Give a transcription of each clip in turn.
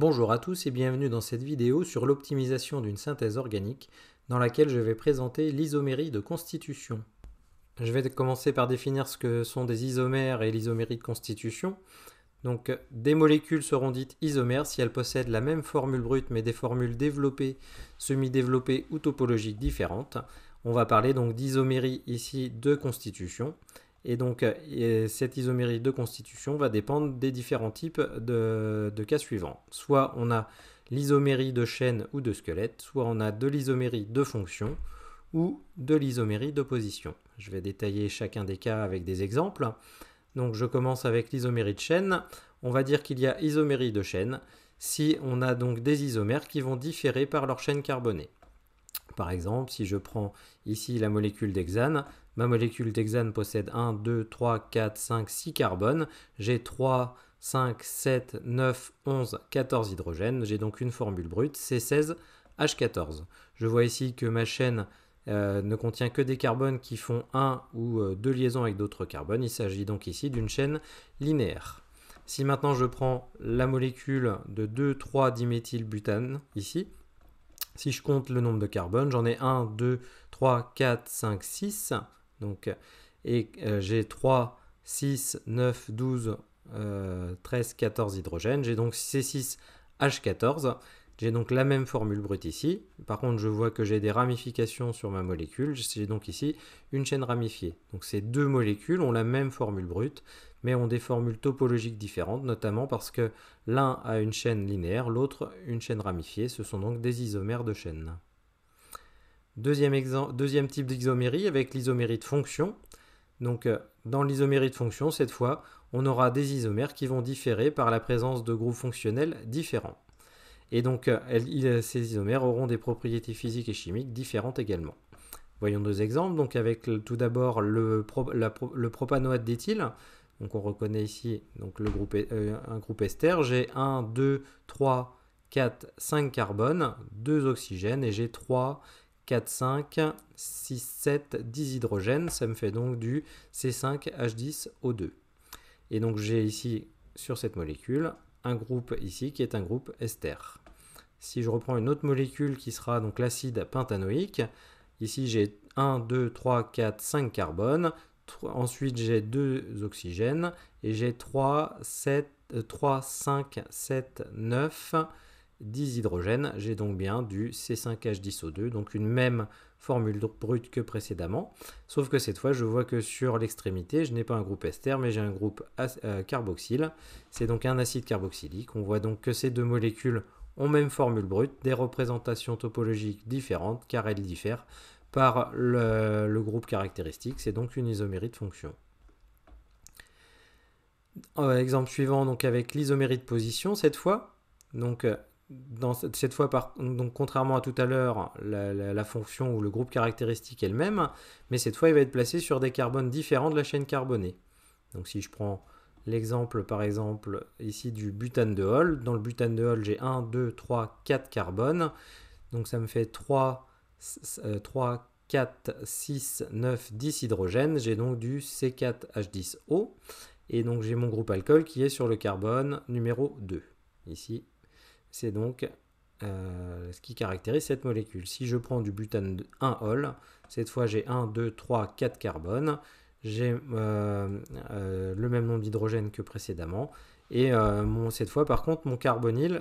Bonjour à tous et bienvenue dans cette vidéo sur l'optimisation d'une synthèse organique dans laquelle je vais présenter l'isomérie de constitution. Je vais commencer par définir ce que sont des isomères et l'isomérie de constitution. Donc des molécules seront dites isomères si elles possèdent la même formule brute mais des formules développées, semi-développées ou topologiques différentes. On va parler donc d'isomérie ici de constitution et donc, euh, cette isomérie de constitution va dépendre des différents types de, de cas suivants. Soit on a l'isomérie de chaîne ou de squelette, soit on a de l'isomérie de fonction ou de l'isomérie de position. Je vais détailler chacun des cas avec des exemples. Donc je commence avec l'isomérie de chaîne. On va dire qu'il y a isomérie de chaîne si on a donc des isomères qui vont différer par leur chaîne carbonée. Par exemple, si je prends ici la molécule d'hexane, ma molécule d'hexane possède 1, 2, 3, 4, 5, 6 carbones. J'ai 3, 5, 7, 9, 11, 14 hydrogènes. J'ai donc une formule brute, C16H14. Je vois ici que ma chaîne euh, ne contient que des carbones qui font 1 ou 2 euh, liaisons avec d'autres carbones. Il s'agit donc ici d'une chaîne linéaire. Si maintenant je prends la molécule de 2, 3 diméthylbutane ici, si je compte le nombre de carbone, j'en ai 1, 2, 3, 4, 5, 6. et euh, j'ai 3, 6, 9, 12, 13, 14 hydrogènes. J'ai donc C6H14. J'ai donc la même formule brute ici. Par contre, je vois que j'ai des ramifications sur ma molécule. J'ai donc ici une chaîne ramifiée. Donc ces deux molécules ont la même formule brute, mais ont des formules topologiques différentes, notamment parce que l'un a une chaîne linéaire, l'autre une chaîne ramifiée. Ce sont donc des isomères de chaînes. Deuxième, deuxième type d'isomérie avec l'isomérie de fonction. Donc euh, dans l'isomérie de fonction, cette fois, on aura des isomères qui vont différer par la présence de groupes fonctionnels différents. Et donc, euh, euh, ces isomères auront des propriétés physiques et chimiques différentes également. Voyons deux exemples. Donc, avec tout d'abord le, propanoate d'éthyle. Donc, on reconnaît ici euh, un groupe ester. J'ai 1, 2, 3, 4, 5 carbones, 2 oxygènes et j'ai 3, 4, 5, 6, 7, 10 hydrogènes. Ça me fait donc du C5H10O2. Et donc j'ai ici sur cette molécule un groupe ici qui est un groupe ester. Si je reprends une autre molécule qui sera donc l'acide pentanoïque, ici j'ai 1, 2, 3, 4, 5 carbones, ensuite j'ai 2 oxygènes et j'ai 3, 7, 3, 5, 7, 9, 10 hydrogènes, j'ai donc bien du C5H10O2, donc une même formule brute que précédemment, sauf que cette fois je vois que sur l'extrémité je n'ai pas un groupe ester mais j'ai un groupe euh, carboxyle, c'est donc un acide carboxylique, on voit donc que ces deux molécules ont même formule brute, des représentations topologiques différentes car elles diffèrent par le, groupe caractéristique, c'est donc une isomérie de fonction. Euh, exemple suivant donc avec l'isomérie de position cette fois, donc euh, cette fois, par, donc contrairement à tout à l'heure, la, fonction ou le groupe caractéristique est le même, mais cette fois, il va être placé sur des carbones différents de la chaîne carbonée. Donc si je prends l'exemple, par exemple, ici du butane de Hall, dans le butane de Hall, j'ai 1, 2, 3, 4 carbones, donc ça me fait 3, 3 4, 6, 9, 10 hydrogènes, j'ai donc du C4H10O, et donc j'ai mon groupe alcool qui est sur le carbone numéro 2, ici c'est donc euh, ce qui caractérise cette molécule. Si je prends du butane 1 ol cette fois j'ai 1, 2, 3, 4 carbones, j'ai euh, euh, le même nombre d'hydrogène que précédemment, et cette fois par contre mon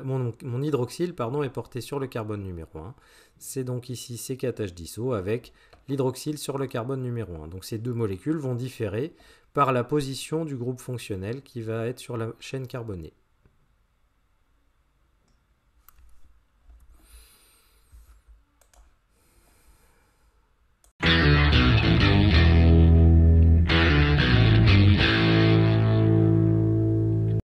mon, hydroxyle pardon, est porté sur le carbone numéro 1. C'est donc ici c 4 h 10 avec l'hydroxyle sur le carbone numéro 1. Donc ces deux molécules vont différer par la position du groupe fonctionnel qui va être sur la chaîne carbonée.